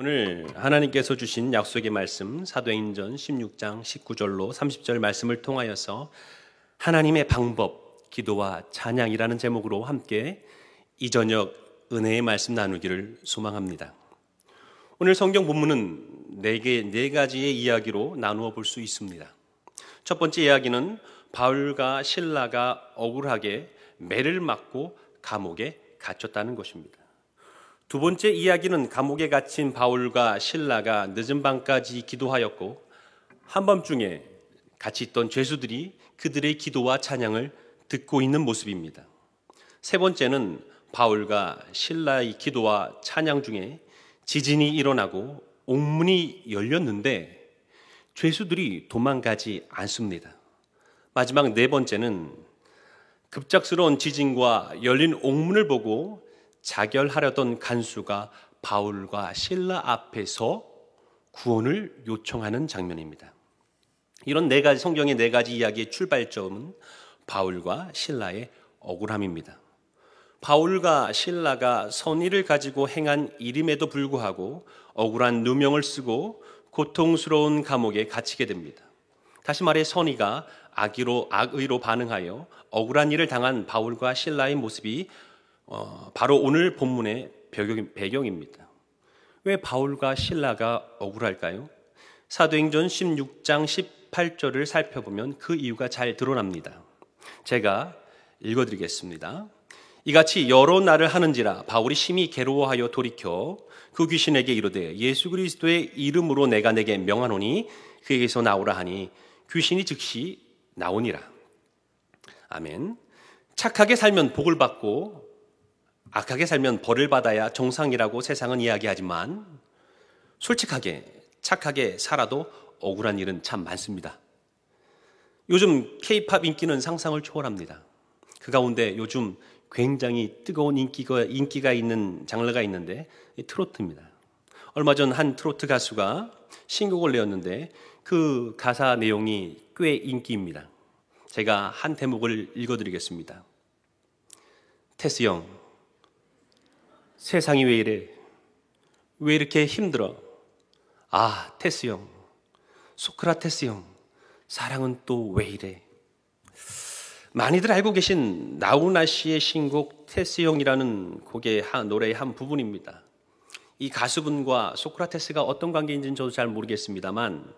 오늘 하나님께서 주신 약속의 말씀 사도행전 16장 19절로 30절 말씀을 통하여서 하나님의 방법 기도와 찬양이라는 제목으로 함께 이 저녁 은혜의 말씀 나누기를 소망합니다. 오늘 성경 본문은 네개네 가지의 이야기로 나누어 볼 수 있습니다. 첫 번째 이야기는 바울과 신라가 억울하게 매를 맞고 감옥에 갇혔다는 것입니다. 두 번째 이야기는 감옥에 갇힌 바울과 신라가 늦은 밤까지 기도하였고 한밤중에 같이 있던 죄수들이 그들의 기도와 찬양을 듣고 있는 모습입니다. 세 번째는 바울과 신라의 기도와 찬양 중에 지진이 일어나고 옥문이 열렸는데 죄수들이 도망가지 않습니다. 마지막 네 번째는 급작스러운 지진과 열린 옥문을 보고 자결하려던 간수가 바울과 신라 앞에서 구원을 요청하는 장면입니다. 이런 네 가지 성경의 네 가지 이야기의 출발점은 바울과 신라의 억울함입니다. 바울과 신라가 선의를 가지고 행한 일임에도 불구하고 억울한 누명을 쓰고 고통스러운 감옥에 갇히게 됩니다. 다시 말해 선의가 악의로, 악의로 반응하여 억울한 일을 당한 바울과 신라의 모습이 어, 바로 오늘 본문의 배경, 입니다왜 바울과 신라가 억울할까요? 사도행전 16장 18절을 살펴보면 그 이유가 잘 드러납니다. 제가 읽어드리겠습니다. 이같이 여러 날을 하는지라 바울이 심히 괴로워하여 돌이켜 그 귀신에게 이르되 예수 그리스도의 이름으로 내가 내게 명하노니 그에게서 나오라 하니 귀신이 즉시 나오니라. 아멘. 착하게 살면 복을 받고 악하게 살면 벌을 받아야 정상이라고 세상은 이야기하지만 솔직하게 착하게 살아도 억울한 일은 참 많습니다. 요즘 케이팝 인기는 상상을 초월합니다. 그 가운데 요즘 굉장히 뜨거운 인기가, 인기가 있는 장르가 있는데 트로트입니다. 얼마 전 한 트로트 가수가 신곡을 내었는데 그 가사 내용이 꽤 인기입니다. 제가 한 대목을 읽어드리겠습니다. 테스 형, 세상이 왜 이래? 왜 이렇게 힘들어? 아, 테스 형. 소크라테스 형. 사랑은 또 왜 이래? 많이들 알고 계신 나우나 씨의 신곡 테스 형이라는 곡의 한, 노래의 한 부분입니다. 이 가수분과 소크라테스가 어떤 관계인지는 저도 잘 모르겠습니다만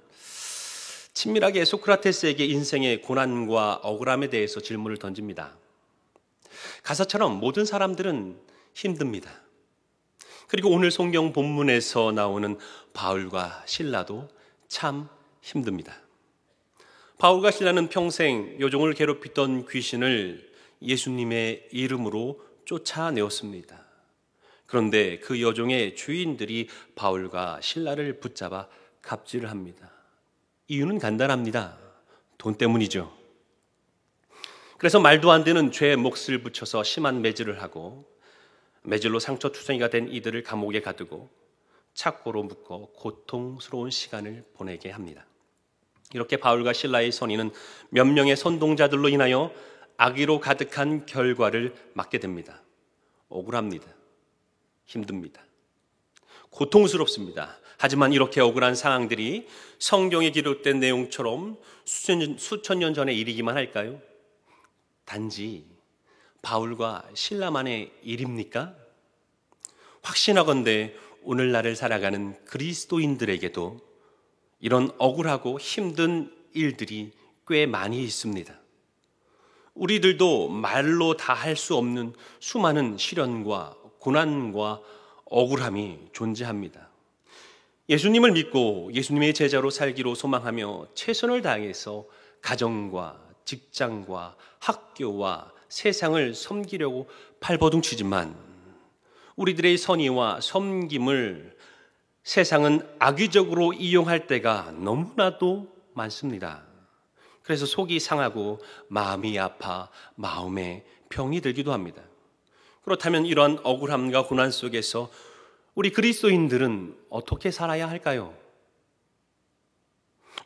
친밀하게 소크라테스에게 인생의 고난과 억울함에 대해서 질문을 던집니다. 가사처럼 모든 사람들은 힘듭니다. 그리고 오늘 성경 본문에서 나오는 바울과 신라도 참 힘듭니다. 바울과 신라는 평생 요종을 괴롭히던 귀신을 예수님의 이름으로 쫓아내었습니다. 그런데 그 여종의 주인들이 바울과 신라를 붙잡아 갑질을 합니다. 이유는 간단합니다. 돈 때문이죠. 그래서 말도 안 되는 죄의 몫을 붙여서 심한 매질을 하고 매질로 상처 투성이가 된 이들을 감옥에 가두고 착고로 묶어 고통스러운 시간을 보내게 합니다. 이렇게 바울과 신라의 선인은 몇 명의 선동자들로 인하여 악의로 가득한 결과를 맞게 됩니다. 억울합니다. 힘듭니다. 고통스럽습니다. 하지만 이렇게 억울한 상황들이 성경에 기록된 내용처럼 수천 년 전의 일이기만 할까요? 단지 바울과 신라만의 일입니까? 확신하건대 오늘날을 살아가는 그리스도인들에게도 이런 억울하고 힘든 일들이 꽤 많이 있습니다. 우리들도 말로 다 할 수 없는 수많은 시련과 고난과 억울함이 존재합니다. 예수님을 믿고 예수님의 제자로 살기로 소망하며 최선을 다해서 가정과 직장과 학교와 세상을 섬기려고 팔버둥치지만 우리들의 선의와 섬김을 세상은 악의적으로 이용할 때가 너무나도 많습니다. 그래서 속이 상하고 마음이 아파 마음에 병이 들기도 합니다. 그렇다면 이러한 억울함과 고난 속에서 우리 그리스도인들은 어떻게 살아야 할까요?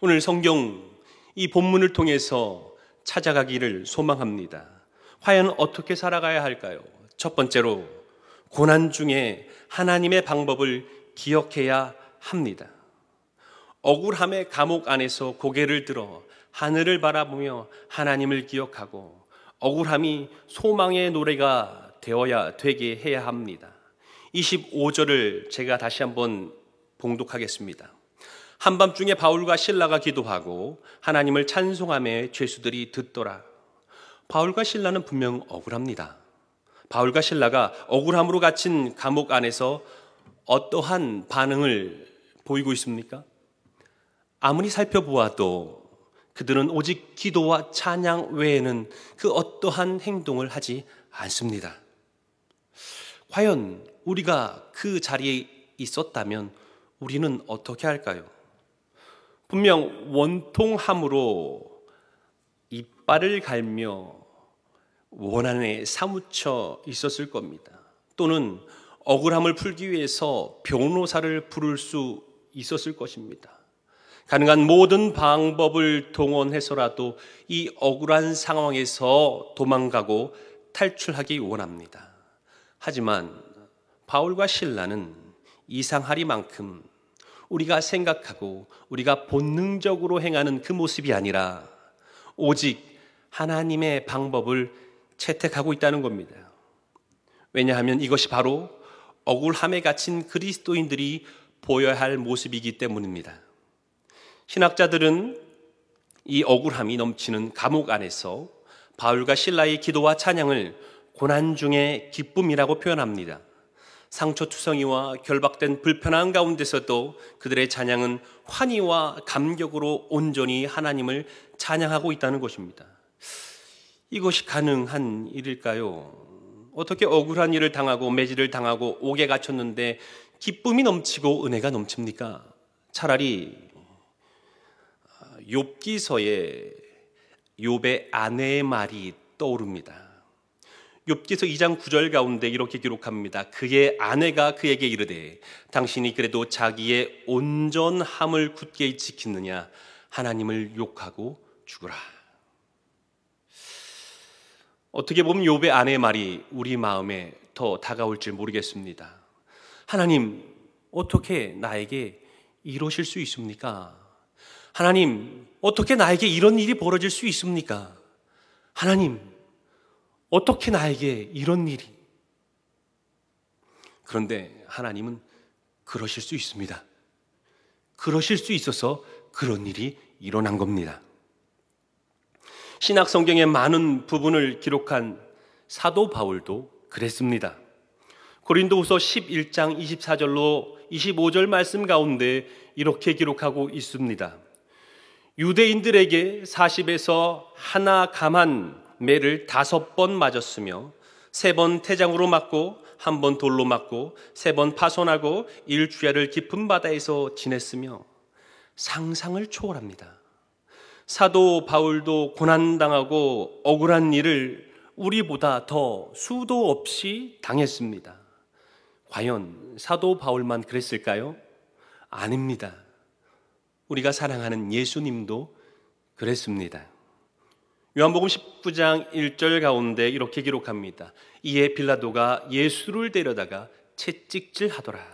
오늘 성경 이 본문을 통해서 찾아가기를 소망합니다. 과연 어떻게 살아가야 할까요? 첫 번째로 고난 중에 하나님의 방법을 기억해야 합니다. 억울함의 감옥 안에서 고개를 들어 하늘을 바라보며 하나님을 기억하고 억울함이 소망의 노래가 되어야 되게 해야 합니다. 25절을 제가 다시 한번 봉독하겠습니다. 한밤중에 바울과 신라가 기도하고 하나님을 찬송함에 죄수들이 듣더라. 바울과 신라는 분명 억울합니다. 바울과 신라가 억울함으로 갇힌 감옥 안에서 어떠한 반응을 보이고 있습니까? 아무리 살펴보아도 그들은 오직 기도와 찬양 외에는 그 어떠한 행동을 하지 않습니다. 과연 우리가 그 자리에 있었다면 우리는 어떻게 할까요? 분명 원통함으로 깃발을 갈며 원한에 사무쳐 있었을 겁니다. 또는 억울함을 풀기 위해서 변호사를 부를 수 있었을 것입니다. 가능한 모든 방법을 동원해서라도 이 억울한 상황에서 도망가고 탈출하기 원합니다. 하지만 바울과 신라는 이상하리만큼 우리가 생각하고 우리가 본능적으로 행하는 그 모습이 아니라 오직 하나님의 방법을 채택하고 있다는 겁니다. 왜냐하면 이것이 바로 억울함에 갇힌 그리스도인들이 보여야 할 모습이기 때문입니다. 신학자들은 이 억울함이 넘치는 감옥 안에서 바울과 신라의 기도와 찬양을 고난 중에 기쁨이라고 표현합니다. 상처투성이와 결박된 불편한 가운데서도 그들의 찬양은 환희와 감격으로 온전히 하나님을 찬양하고 있다는 것입니다. 이것이 가능한 일일까요? 어떻게 억울한 일을 당하고 매질을 당하고 옥에 갇혔는데 기쁨이 넘치고 은혜가 넘칩니까? 차라리 아, 욥기서의 욥의 아내의 말이 떠오릅니다. 욥기서 2장 9절 가운데 이렇게 기록합니다. 그의 아내가 그에게 이르되 당신이 그래도 자기의 온전함을 굳게 지키느냐 하나님을 욕하고 죽으라. 어떻게 보면 요배 아내 말이 우리 마음에 더 다가올지 모르겠습니다. 하나님, 어떻게 나에게 이러실 수 있습니까? 하나님, 어떻게 나에게 이런 일이 벌어질 수 있습니까? 하나님, 어떻게 나에게 이런 일이? 그런데 하나님은 그러실 수 있습니다. 그러실 수 있어서 그런 일이 일어난 겁니다. 신학 성경의 많은 부분을 기록한 사도 바울도 그랬습니다. 고린도후서 11장 24절로 25절 말씀 가운데 이렇게 기록하고 있습니다. 유대인들에게 40에서 하나 감한 매를 다섯 번 맞았으며 세 번 태장으로 맞고 한 번 돌로 맞고 세 번 파손하고 일주야를 깊은 바다에서 지냈으며 상상을 초월합니다. 사도 바울도 고난당하고 억울한 일을 우리보다 더 수도 없이 당했습니다. 과연 사도 바울만 그랬을까요? 아닙니다. 우리가 사랑하는 예수님도 그랬습니다. 요한복음 19장 1절 가운데 이렇게 기록합니다. 이에 빌라도가 예수를 데려다가 채찍질 하더라.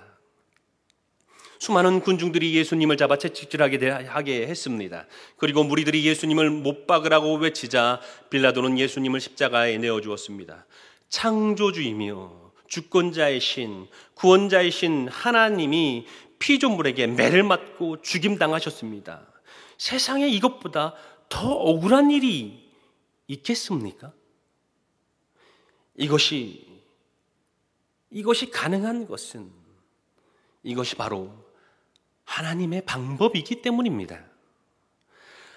수많은 군중들이 예수님을 잡아 채찍질하게 하게 했습니다. 그리고 무리들이 예수님을 못 박으라고 외치자 빌라도는 예수님을 십자가에 내어 주었습니다. 창조주이며 주권자이 신, 구원자이신 하나님이 피조물에게 매를 맞고 죽임 당하셨습니다. 세상에 이것보다 더 억울한 일이 있겠습니까? 이것이 이것이 가능한 것은 이것이 바로 하나님의 방법이기 때문입니다.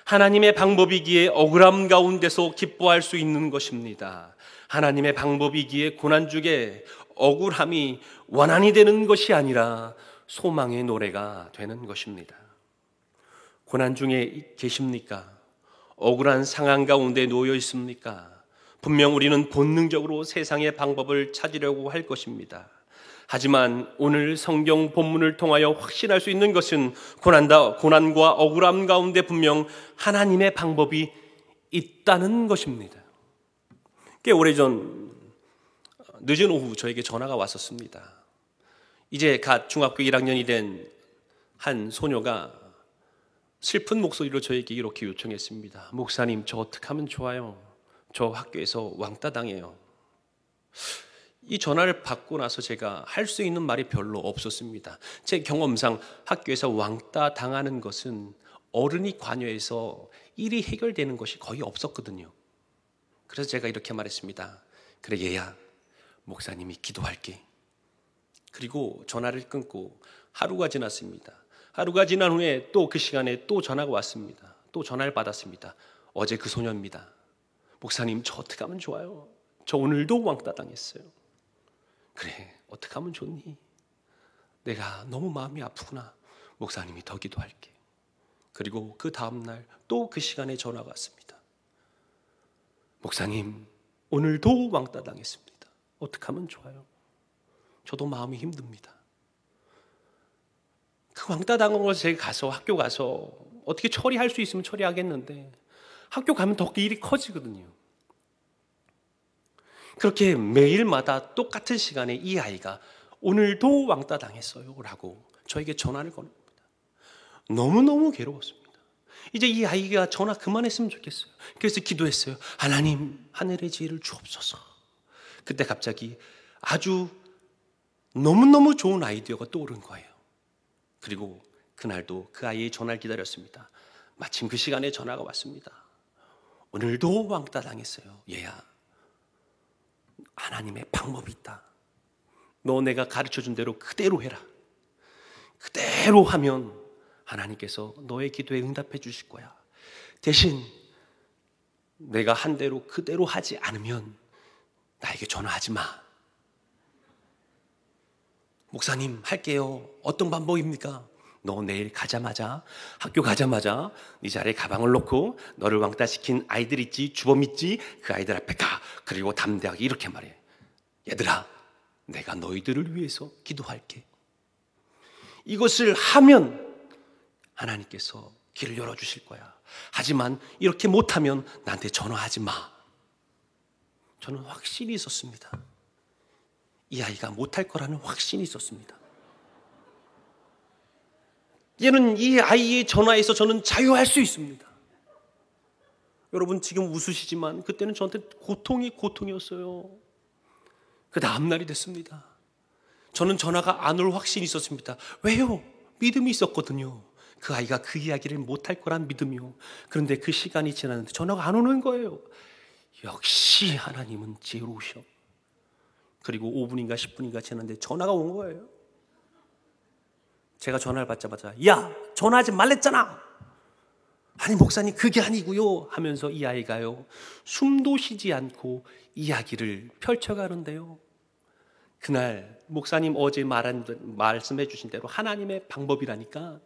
하나님의 방법이기에 억울함 가운데서 기뻐할 수 있는 것입니다. 하나님의 방법이기에 고난 중에 억울함이 원한이 되는 것이 아니라 소망의 노래가 되는 것입니다. 고난 중에 계십니까? 억울한 상황 가운데 놓여 있습니까? 분명 우리는 본능적으로 세상의 방법을 찾으려고 할 것입니다. 하지만 오늘 성경 본문을 통하여 확신할 수 있는 것은 고난다, 고난과 억울함 가운데 분명 하나님의 방법이 있다는 것입니다. 꽤 오래전 늦은 오후 저에게 전화가 왔었습니다. 이제 갓 중학교 1학년이 된 한 소녀가 슬픈 목소리로 저에게 이렇게 요청했습니다. 목사님, 저 어떻게 하면 좋아요? 저 학교에서 왕따 당해요. 이 전화를 받고 나서 제가 할 수 있는 말이 별로 없었습니다. 제 경험상 학교에서 왕따 당하는 것은 어른이 관여해서 일이 해결되는 것이 거의 없었거든요. 그래서 제가 이렇게 말했습니다. 그래, 얘야, 목사님이 기도할게. 그리고 전화를 끊고 하루가 지났습니다. 하루가 지난 후에 또 그 시간에 또 전화가 왔습니다. 또 전화를 받았습니다. 어제 그 소녀입니다. 목사님, 저 어떻게 하면 좋아요? 저 오늘도 왕따 당했어요. 그래, 어떻게 하면 좋니? 내가 너무 마음이 아프구나. 목사님이 더 기도할게. 그리고 그 다음날 또 그 시간에 전화가 왔습니다. 목사님, 오늘도 왕따 당했습니다. 어떻게 하면 좋아요? 저도 마음이 힘듭니다. 그 왕따 당한 걸 제가 가서 학교 가서 어떻게 처리할 수 있으면 처리하겠는데 학교 가면 더 일이 커지거든요. 그렇게 매일마다 똑같은 시간에 이 아이가 오늘도 왕따 당했어요. 라고 저에게 전화를 걸 겁니다. 너무너무 괴로웠습니다. 이제 이 아이가 전화 그만했으면 좋겠어요. 그래서 기도했어요. 하나님, 하늘의 지혜를 주옵소서. 그때 갑자기 아주 너무너무 좋은 아이디어가 떠오른 거예요. 그리고 그날도 그 아이의 전화를 기다렸습니다. 마침 그 시간에 전화가 왔습니다. 오늘도 왕따 당했어요. 얘야. 하나님의 방법이 있다. 너 내가 가르쳐 준 대로 그대로 해라. 그대로 하면 하나님께서 너의 기도에 응답해 주실 거야. 대신 내가 한 대로 그대로 하지 않으면 나에게 전화하지 마. 목사님, 할게요. 어떤 방법입니까? 너 내일 가자마자 학교 가자마자 네 자리에 가방을 놓고 너를 왕따 시킨 아이들 있지 주범 있지 그 아이들 앞에 가 그리고 담대하게 이렇게 말해 얘들아 내가 너희들을 위해서 기도할게 이것을 하면 하나님께서 길을 열어주실 거야 하지만 이렇게 못하면 나한테 전화하지 마 저는 확신이 있었습니다 이 아이가 못할 거라는 확신이 있었습니다 얘는 이 아이의 전화에서 저는 자유할 수 있습니다. 여러분 지금 웃으시지만 그때는 저한테 고통이 고통이었어요. 그 다음날이 됐습니다. 저는 전화가 안 올 확신이 있었습니다. 왜요? 믿음이 있었거든요. 그 아이가 그 이야기를 못할 거란 믿음이요. 그런데 그 시간이 지났는데 전화가 안 오는 거예요. 역시 하나님은 제로셔. 그리고 5분인가 10분인가 지났는데 전화가 온 거예요. 제가 전화를 받자마자 야 전화하지 말랬잖아. 아니 목사님 그게 아니고요 하면서 이 아이가요 숨도 쉬지 않고 이야기를 펼쳐가는데요. 그날 목사님 어제 말한 말씀해 주신 대로 하나님의 방법이라니까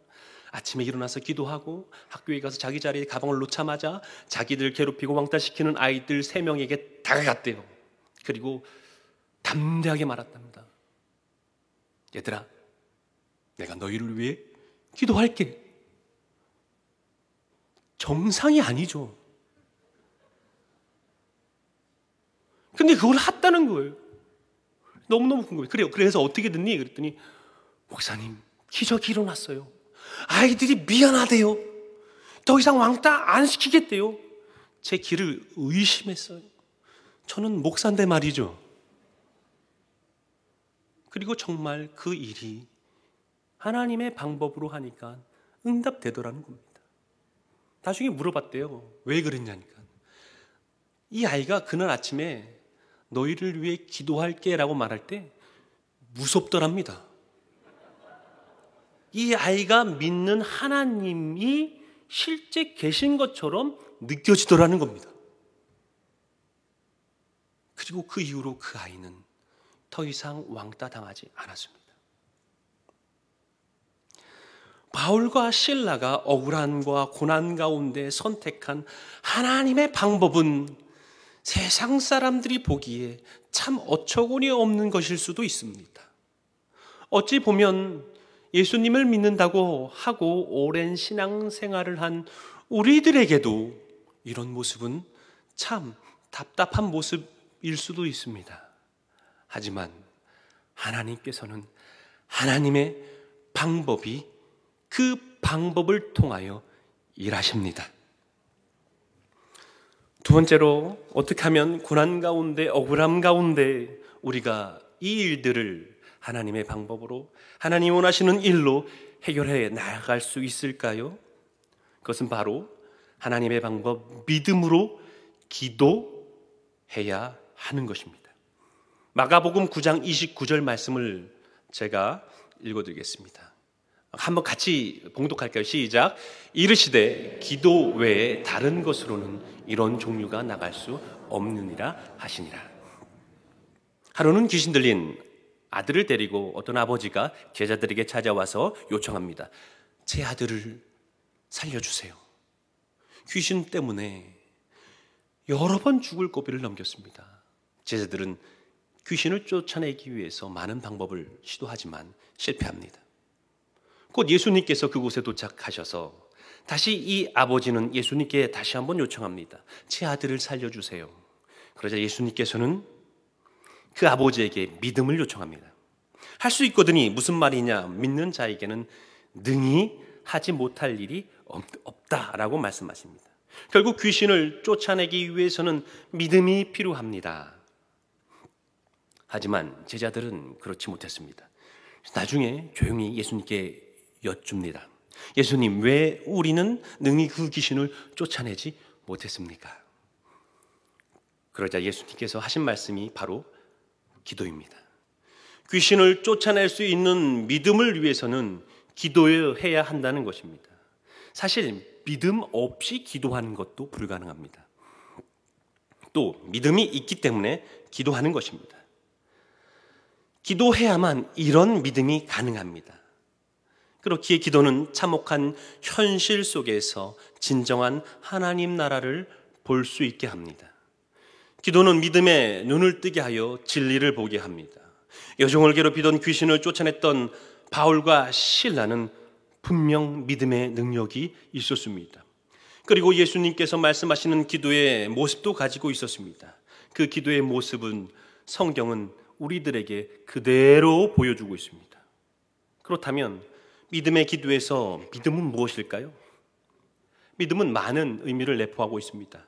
아침에 일어나서 기도하고 학교에 가서 자기 자리에 가방을 놓자마자 자기들 괴롭히고 왕따시키는 아이들 세 명에게 다가갔대요. 그리고 담대하게 말았답니다. 얘들아 내가 너희를 위해 기도할게. 정상이 아니죠. 근데 그걸 했다는 거예요. 너무너무 궁금해. 그래요. 그래서 어떻게 됐니? 그랬더니, 목사님, 기적이 일어났어요. 아이들이 미안하대요. 더 이상 왕따 안 시키겠대요. 제 길을 의심했어요. 저는 목사인데 말이죠. 그리고 정말 그 일이 하나님의 방법으로 하니까 응답되더라는 겁니다. 나중에 물어봤대요. 왜 그랬냐니까. 이 아이가 그날 아침에 너희를 위해 기도할게 라고 말할 때 무섭더랍니다. 이 아이가 믿는 하나님이 실제 계신 것처럼 느껴지더라는 겁니다. 그리고 그 이후로 그 아이는 더 이상 왕따 당하지 않았습니다. 바울과 신라가 억울함과 고난 가운데 선택한 하나님의 방법은 세상 사람들이 보기에 참 어처구니 없는 것일 수도 있습니다. 어찌 보면 예수님을 믿는다고 하고 오랜 신앙 생활을 한 우리들에게도 이런 모습은 참 답답한 모습일 수도 있습니다. 하지만 하나님께서는 하나님의 방법이 그 방법을 통하여 일하십니다. 두 번째로 어떻게 하면 고난 가운데 억울함 가운데 우리가 이 일들을 하나님의 방법으로 하나님 원하시는 일로 해결해 나아갈 수 있을까요? 그것은 바로 하나님의 방법 믿음으로 기도해야 하는 것입니다. 마가복음 9장 29절 말씀을 제가 읽어드리겠습니다. 한번 같이 봉독할까요? 시작. 이르시되 기도 외에 다른 것으로는 이런 종류가 나갈 수 없느니라 하시니라. 하루는 귀신 들린 아들을 데리고 어떤 아버지가 제자들에게 찾아와서 요청합니다. 제 아들을 살려주세요. 귀신 때문에 여러 번 죽을 고비를 넘겼습니다. 제자들은 귀신을 쫓아내기 위해서 많은 방법을 시도하지만 실패합니다. 곧 예수님께서 그곳에 도착하셔서 다시 이 아버지는 예수님께 다시 한번 요청합니다. 제 아들을 살려주세요. 그러자 예수님께서는 그 아버지에게 믿음을 요청합니다. 할 수 있거든이 무슨 말이냐? 믿는 자에게는 능히 하지 못할 일이 없다라고 말씀하십니다. 결국 귀신을 쫓아내기 위해서는 믿음이 필요합니다. 하지만 제자들은 그렇지 못했습니다. 나중에 조용히 예수님께 여쭙니다. 예수님, 왜 우리는 능히 그 귀신을 쫓아내지 못했습니까? 그러자 예수님께서 하신 말씀이 바로 기도입니다. 귀신을 쫓아낼 수 있는 믿음을 위해서는 기도해야 한다는 것입니다. 사실 믿음 없이 기도하는 것도 불가능합니다. 또 믿음이 있기 때문에 기도하는 것입니다. 기도해야만 이런 믿음이 가능합니다. 그렇기에 기도는 참혹한 현실 속에서 진정한 하나님 나라를 볼 수 있게 합니다. 기도는 믿음의 눈을 뜨게 하여 진리를 보게 합니다. 여종을 괴롭히던 귀신을 쫓아냈던 바울과 신라는 분명 믿음의 능력이 있었습니다. 그리고 예수님께서 말씀하시는 기도의 모습도 가지고 있었습니다. 그 기도의 모습은 성경은 우리들에게 그대로 보여주고 있습니다. 그렇다면 믿음의 기도에서 믿음은 무엇일까요? 믿음은 많은 의미를 내포하고 있습니다.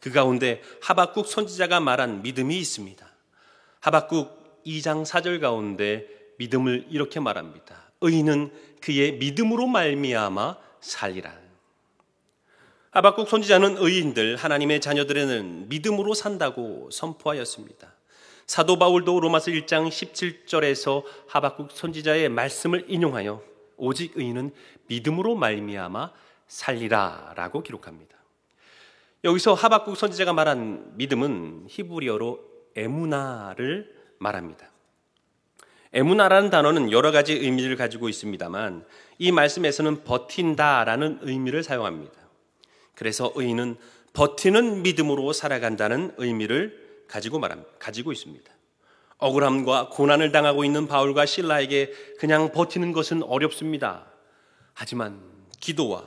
그 가운데 하박국 선지자가 말한 믿음이 있습니다. 하박국 2장 4절 가운데 믿음을 이렇게 말합니다. 의인은 그의 믿음으로 말미암아 살리라. 하박국 선지자는 의인들 하나님의 자녀들에는 믿음으로 산다고 선포하였습니다. 사도 바울도 로마서 1장 17절에서 하박국 선지자의 말씀을 인용하여 오직 의인은 믿음으로 말미암아 살리라라고 기록합니다. 여기서 하박국 선지자가 말한 믿음은 히브리어로 에무나를 말합니다. 에무나라는 단어는 여러 가지 의미를 가지고 있습니다만 이 말씀에서는 버틴다라는 의미를 사용합니다. 그래서 의인은 버티는 믿음으로 살아간다는 의미를 가지고 말합니다. 가지고 있습니다. 억울함과 고난을 당하고 있는 바울과 신라에게 그냥 버티는 것은 어렵습니다. 하지만 기도와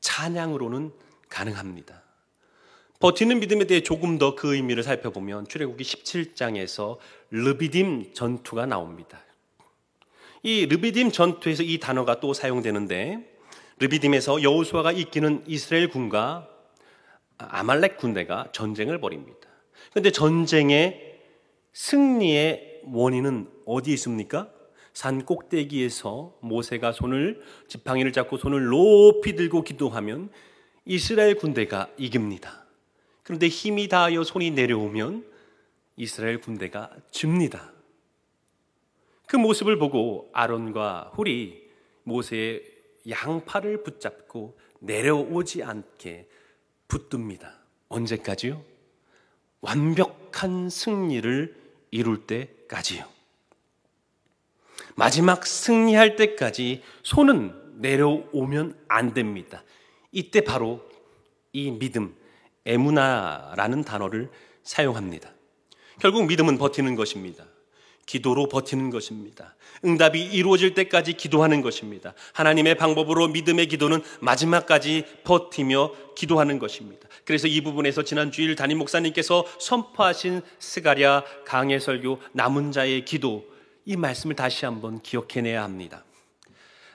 찬양으로는 가능합니다. 버티는 믿음에 대해 조금 더 그 의미를 살펴보면 출애굽기 17장에서 르비딤 전투가 나옵니다. 이 르비딤 전투에서 이 단어가 또 사용되는데 르비딤에서 여호수아가 이끄는 이스라엘 군과 아말렉 군대가 전쟁을 벌입니다. 그런데 전쟁에 승리의 원인은 어디 있습니까? 산 꼭대기에서 모세가 손을 지팡이를 잡고 손을 높이 들고 기도하면 이스라엘 군대가 이깁니다. 그런데 힘이 다하여 손이 내려오면 이스라엘 군대가 집니다. 그 모습을 보고 아론과 훌이 모세의 양팔을 붙잡고 내려오지 않게 붙듭니다. 언제까지요? 완벽한 승리를 이룰 때까지요. 마지막 승리할 때까지 손은 내려오면 안 됩니다. 이때 바로 이 믿음, 에무나라는 단어를 사용합니다. 결국 믿음은 버티는 것입니다. 기도로 버티는 것입니다. 응답이 이루어질 때까지 기도하는 것입니다. 하나님의 방법으로 믿음의 기도는 마지막까지 버티며 기도하는 것입니다. 그래서 이 부분에서 지난 주일 담임 목사님께서 선포하신 스가랴 강의 설교 남은 자의 기도 이 말씀을 다시 한번 기억해내야 합니다.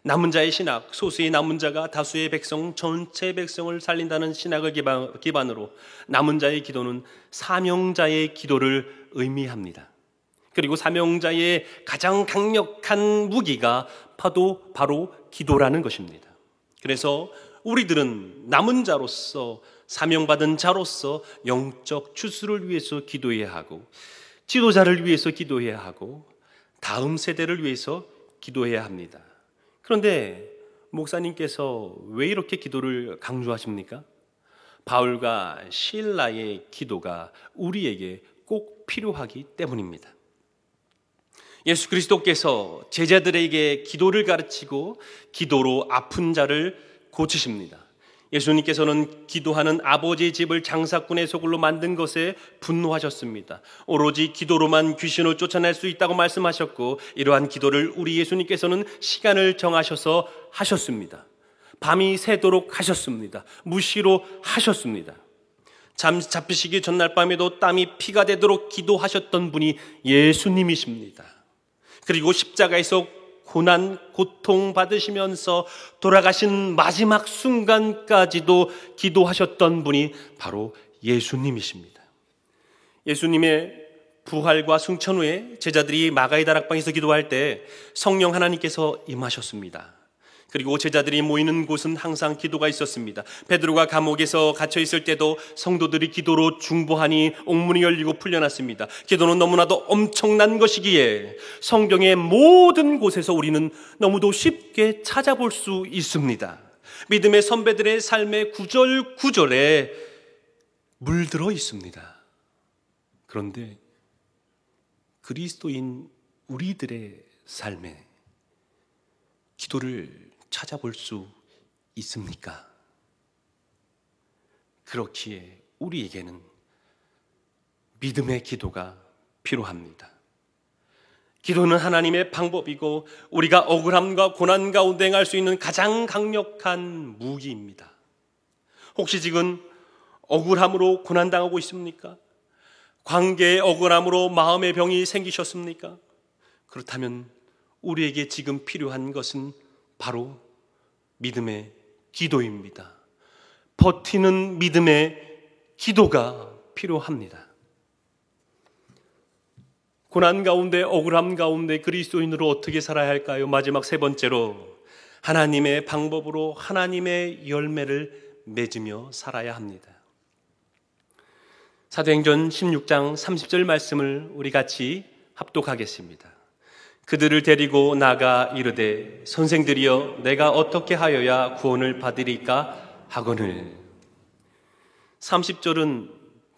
남은 자의 신학, 소수의 남은 자가 다수의 백성, 전체 백성을 살린다는 신학을 기반, 기반으로 남은 자의 기도는 사명자의 기도를 의미합니다. 그리고 사명자의 가장 강력한 무기가 파도 바로 기도라는 것입니다. 그래서 우리들은 남은 자로서 사명받은 자로서 영적 추수를 위해서 기도해야 하고 지도자를 위해서 기도해야 하고 다음 세대를 위해서 기도해야 합니다. 그런데 목사님께서 왜 이렇게 기도를 강조하십니까? 바울과 신라의 기도가 우리에게 꼭 필요하기 때문입니다. 예수 그리스도께서 제자들에게 기도를 가르치고 기도로 아픈 자를 고치십니다. 예수님께서는 기도하는 아버지의 집을 장사꾼의 소굴로 만든 것에 분노하셨습니다. 오로지 기도로만 귀신을 쫓아낼 수 있다고 말씀하셨고 이러한 기도를 우리 예수님께서는 시간을 정하셔서 하셨습니다. 밤이 새도록 하셨습니다. 무시로 하셨습니다. 잠 잡히시기 전날 밤에도 땀이 피가 되도록 기도하셨던 분이 예수님이십니다. 그리고 십자가에서 고난, 고통 받으시면서 돌아가신 마지막 순간까지도 기도하셨던 분이 바로 예수님이십니다. 예수님의 부활과 승천 후에 제자들이 마가의 다락방에서 기도할 때 성령 하나님께서 임하셨습니다. 그리고 제자들이 모이는 곳은 항상 기도가 있었습니다. 베드로가 감옥에서 갇혀 있을 때도 성도들이 기도로 중보하니 옥문이 열리고 풀려났습니다. 기도는 너무나도 엄청난 것이기에 성경의 모든 곳에서 우리는 너무도 쉽게 찾아볼 수 있습니다. 믿음의 선배들의 삶의 구절구절에 물들어 있습니다. 그런데 그리스도인 우리들의 삶에 기도를 찾아볼 수 있습니까? 그렇기에 우리에게는 믿음의 기도가 필요합니다. 기도는 하나님의 방법이고 우리가 억울함과 고난 가운데 행할 수 있는 가장 강력한 무기입니다. 혹시 지금 억울함으로 고난당하고 있습니까? 관계의 억울함으로 마음의 병이 생기셨습니까? 그렇다면 우리에게 지금 필요한 것은 바로 믿음의 기도입니다. 버티는 믿음의 기도가 필요합니다. 고난 가운데 억울함 가운데 그리스도인으로 어떻게 살아야 할까요? 마지막 세 번째로 하나님의 방법으로 하나님의 열매를 맺으며 살아야 합니다. 사도행전 16장 30절 말씀을 우리 같이 합독하겠습니다. 그들을 데리고 나가 이르되 선생들이여 내가 어떻게 하여야 구원을 받으리까 하거늘 30절은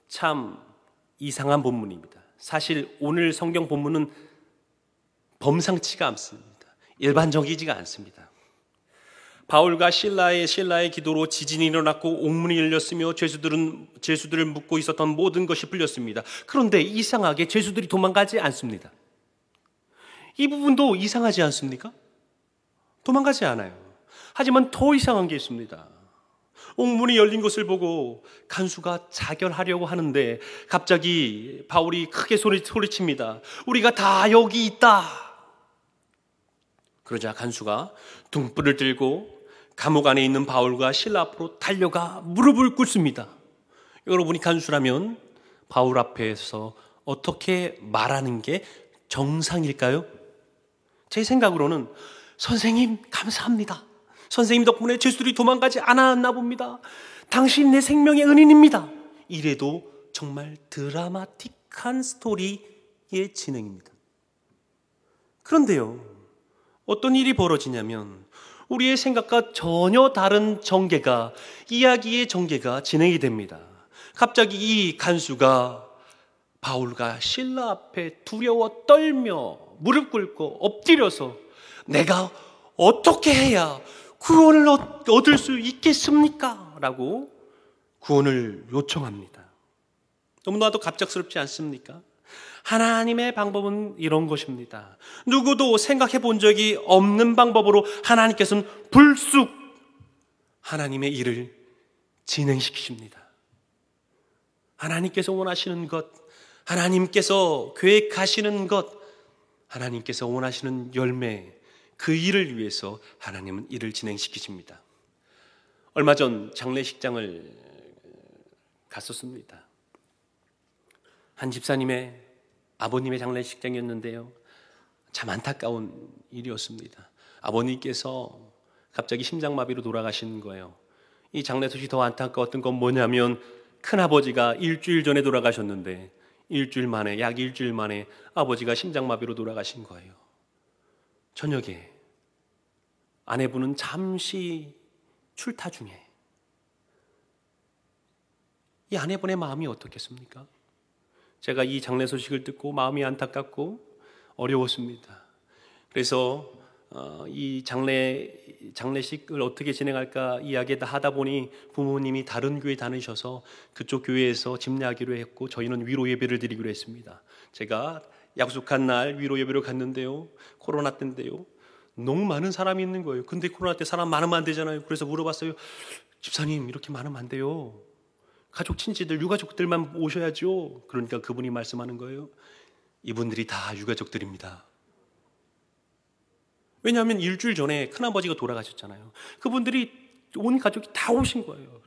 참 이상한 본문입니다. 사실 오늘 성경 본문은 범상치가 않습니다. 일반적이지가 않습니다. 바울과 신라의 신라의 기도로 지진이 일어났고 옥문이 열렸으며 죄수들은 죄수들을 묶고 있었던 모든 것이 풀렸습니다. 그런데 이상하게 죄수들이 도망가지 않습니다. 이 부분도 이상하지 않습니까? 도망가지 않아요. 하지만 더 이상한 게 있습니다. 옥문이 열린 것을 보고 간수가 자결하려고 하는데 갑자기 바울이 크게 소리, 소리칩니다. 우리가 다 여기 있다. 그러자 간수가 둥불을 들고 감옥 안에 있는 바울과 신라 앞으로 달려가 무릎을 꿇습니다. 여러분이 간수라면 바울 앞에서 어떻게 말하는 게 정상일까요? 제 생각으로는 선생님 감사합니다. 선생님 덕분에 제수들이 도망가지 않았나 봅니다. 당신 내 생명의 은인입니다. 이래도 정말 드라마틱한 스토리의 진행입니다. 그런데요, 어떤 일이 벌어지냐면 우리의 생각과 전혀 다른 전개가 이야기의 전개가 진행이 됩니다. 갑자기 이 간수가 바울과 신라 앞에 두려워 떨며 무릎 꿇고 엎드려서 내가 어떻게 해야 구원을 얻을 수 있겠습니까? 라고 구원을 요청합니다. 너무나도 갑작스럽지 않습니까? 하나님의 방법은 이런 것입니다. 누구도 생각해 본 적이 없는 방법으로 하나님께서는 불쑥 하나님의 일을 진행시키십니다. 하나님께서 원하시는 것, 하나님께서 계획하시는 것, 하나님께서 원하시는 열매, 그 일을 위해서 하나님은 일을 진행시키십니다. 얼마 전 장례식장을 갔었습니다. 한 집사님의 아버님의 장례식장이었는데요. 참 안타까운 일이었습니다. 아버님께서 갑자기 심장마비로 돌아가신 거예요. 이 장례 소식이 더 안타까웠던 건 뭐냐면 큰아버지가 일주일 전에 돌아가셨는데 일주일 만에 약 일주일 만에 아버지가 심장마비로 돌아가신 거예요. 저녁에 아내분은 잠시 출타 중에 이 아내분의 마음이 어떻겠습니까? 제가 이 장례 소식을 듣고 마음이 안타깝고 어려웠습니다. 그래서 어, 이 장례 장례식을 어떻게 진행할까 이야기 하다 보니 부모님이 다른 교회 다니셔서 그쪽 교회에서 집례하기로 했고 저희는 위로 예배를 드리기로 했습니다. 제가 약속한 날 위로 예배를 갔는데요. 코로나 때인데요. 너무 많은 사람이 있는 거예요. 근데 코로나 때 사람 많으면 안 되잖아요. 그래서 물어봤어요. 집사님 이렇게 많으면 안 돼요. 가족 친지들 유가족들만 오셔야죠. 그러니까 그분이 말씀하는 거예요. 이분들이 다 유가족들입니다. 왜냐하면 일주일 전에 큰아버지가 돌아가셨잖아요. 그분들이 온 가족이 다 오신 거예요.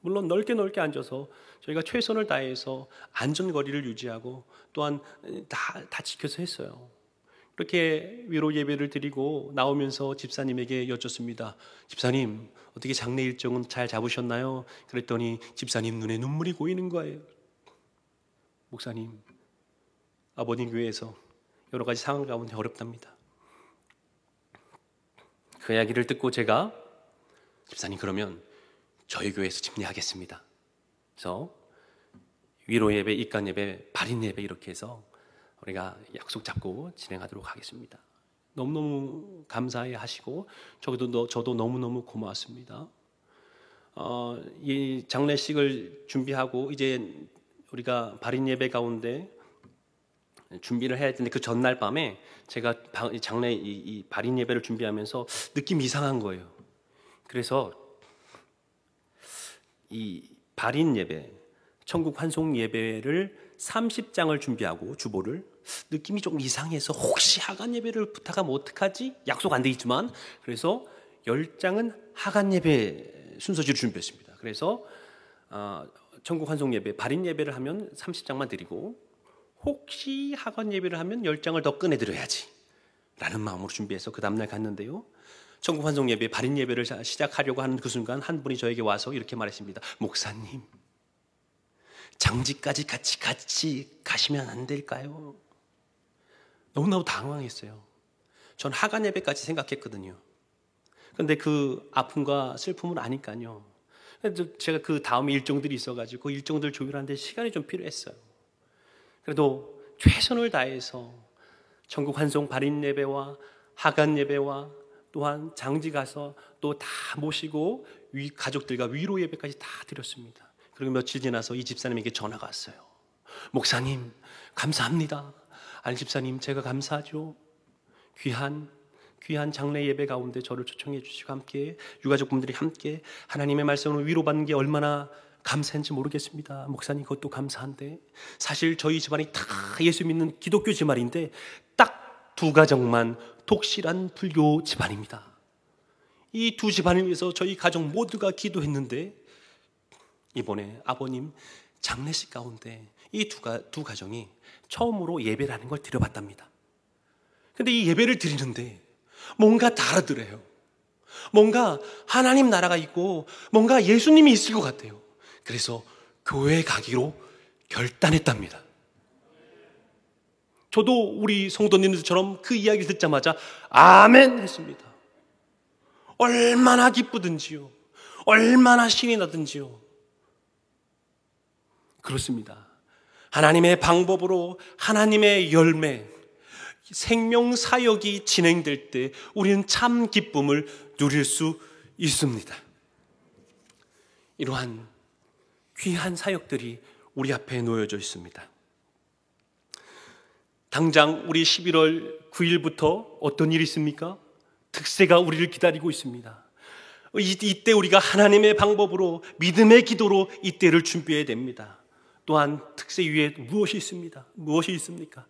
물론 넓게 넓게 앉아서 저희가 최선을 다해서 안전거리를 유지하고 또한 다, 다 지켜서 했어요. 그렇게 위로 예배를 드리고 나오면서 집사님에게 여쭙습니다. 집사님, 어떻게 장례 일정은 잘 잡으셨나요? 그랬더니 집사님 눈에 눈물이 고이는 거예요. 목사님, 아버님 교회에서 여러 가지 상황 가운데 어렵답니다. 그 이야기를 듣고 제가 집사님 그러면 저희 교회에서 집례하겠습니다. 그래서 위로 예배, 입간 예배, 발인 예배 이렇게 해서 우리가 약속 잡고 진행하도록 하겠습니다. 너무너무 감사해 하시고 저도 너, 저도 너무너무 고마웠습니다. 어, 이 장례식을 준비하고 이제 우리가 발인 예배 가운데 준비를 해야 되는데그 전날 밤에 제가 장례 이, 이 발인 예배를 준비하면서 느낌 이상한 거예요. 그래서 이 발인 예배, 천국 환송 예배를 30장을 준비하고 주보를 느낌이 좀 이상해서 혹시 하간 예배를 부탁하면 어떡하지? 약속 안돼 있지만 그래서 10장은 하간 예배 순서지로 준비했습니다. 그래서 어, 천국 환송 예배, 발인 예배를 하면 30장만 드리고 혹시 학원 예배를 하면 열장을 더 꺼내드려야지 라는 마음으로 준비해서 그 다음날 갔는데요. 천국 환송 예배, 발인 예배를 시작하려고 하는 그 순간 한 분이 저에게 와서 이렇게 말했습니다. 목사님, 장지까지 같이 같이 가시면 안 될까요? 너무나도 당황했어요. 전 학원 예배까지 생각했거든요. 근데 그 아픔과 슬픔을 아니까요. 제가 그 다음에 일정들이 있어가지고 일정들 조율하는데 시간이 좀 필요했어요. 그래도 최선을 다해서 전국 환송 발인 예배와 하간 예배와 또한 장지 가서 또 다 모시고 위 가족들과 위로 예배까지 다 드렸습니다. 그리고 며칠 지나서 이 집사님에게 전화가 왔어요. 목사님 감사합니다. 안 집사님 제가 감사하죠. 귀한 귀한 장례 예배 가운데 저를 초청해 주시고 함께 유가족분들이 함께 하나님의 말씀으로 위로받는 게 얼마나 감사한지 모르겠습니다. 목사님 그것도 감사한데 사실 저희 집안이 다 예수 믿는 기독교 집안인데 딱 두 가정만 독실한 불교 집안입니다. 이 두 집안을 위해서 저희 가정 모두가 기도했는데 이번에 아버님 장례식 가운데 이 두 가, 두 가정이 처음으로 예배라는 걸 드려봤답니다. 근데 이 예배를 드리는데 뭔가 다르더래요. 뭔가 하나님 나라가 있고 뭔가 예수님이 있을 것 같아요. 그래서 교회 가기로 결단했답니다. 저도 우리 성도님들처럼 그 이야기를 듣자마자 아멘 했습니다. 얼마나 기쁘든지요. 얼마나 신이 나든지요. 그렇습니다. 하나님의 방법으로 하나님의 열매, 생명 사역이 진행될 때 우리는 참 기쁨을 누릴 수 있습니다. 이러한 귀한 사역들이 우리 앞에 놓여져 있습니다. 당장 우리 11월 9일부터 어떤 일이 있습니까? 특세가 우리를 기다리고 있습니다. 이, 때 우리가 하나님의 방법으로 믿음의 기도로 이때를 준비해야 됩니다. 또한 특세 위에 무엇이 있습니다? 무엇이 있습니까?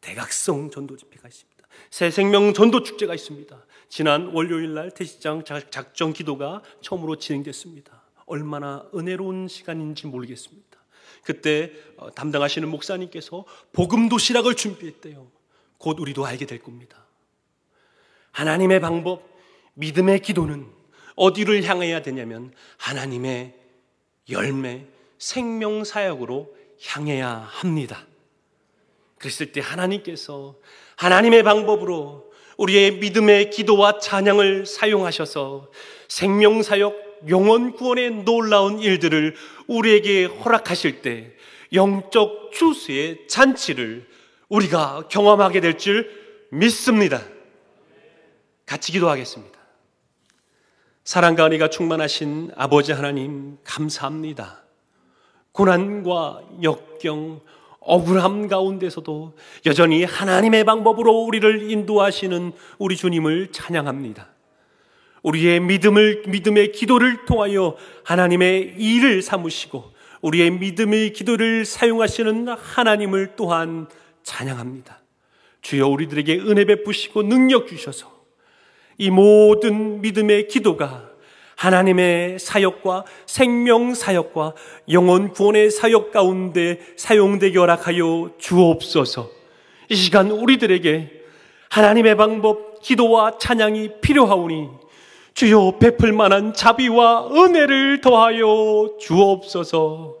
대각성 전도 집회가 있습니다. 새 생명 전도 축제가 있습니다. 지난 월요일 날 태시장 작정 기도가 처음으로 진행됐습니다. 얼마나 은혜로운 시간인지 모르겠습니다. 그때 어, 담당하시는 목사님께서 복음 도시락을 준비했대요. 곧 우리도 알게 될 겁니다. 하나님의 방법, 믿음의 기도는 어디를 향해야 되냐면 하나님의 열매, 생명 사역으로 향해야 합니다. 그랬을 때 하나님께서 하나님의 방법으로 우리의 믿음의 기도와 찬양을 사용하셔서 생명 사역, 영원 구원의 놀라운 일들을 우리에게 허락하실 때 영적 추수의 잔치를 우리가 경험하게 될 줄 믿습니다. 같이 기도하겠습니다. 사랑과 은혜가 충만하신 아버지 하나님 감사합니다. 고난과 역경, 억울함 가운데서도 여전히 하나님의 방법으로 우리를 인도하시는 우리 주님을 찬양합니다. 우리의 믿음을 믿음의 기도를 통하여 하나님의 일을 삼으시고 우리의 믿음의 기도를 사용하시는 하나님을 또한 찬양합니다. 주여 우리들에게 은혜 베푸시고 능력 주셔서 이 모든 믿음의 기도가 하나님의 사역과 생명 사역과 영혼 구원의 사역 가운데 사용되게 허락하여 주옵소서. 이 시간 우리들에게 하나님의 방법, 기도와 찬양이 필요하오니 주여 베풀 만한 자비와 은혜를 더하여 주옵소서.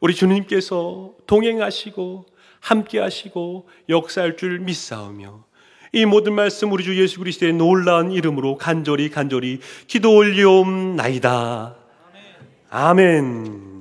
우리 주님께서 동행하시고 함께 하시고 역사할 줄 믿사오며 이 모든 말씀 우리 주 예수 그리스도의 놀라운 이름으로 간절히 간절히 기도 올리옵나이다. 아멘. 아멘.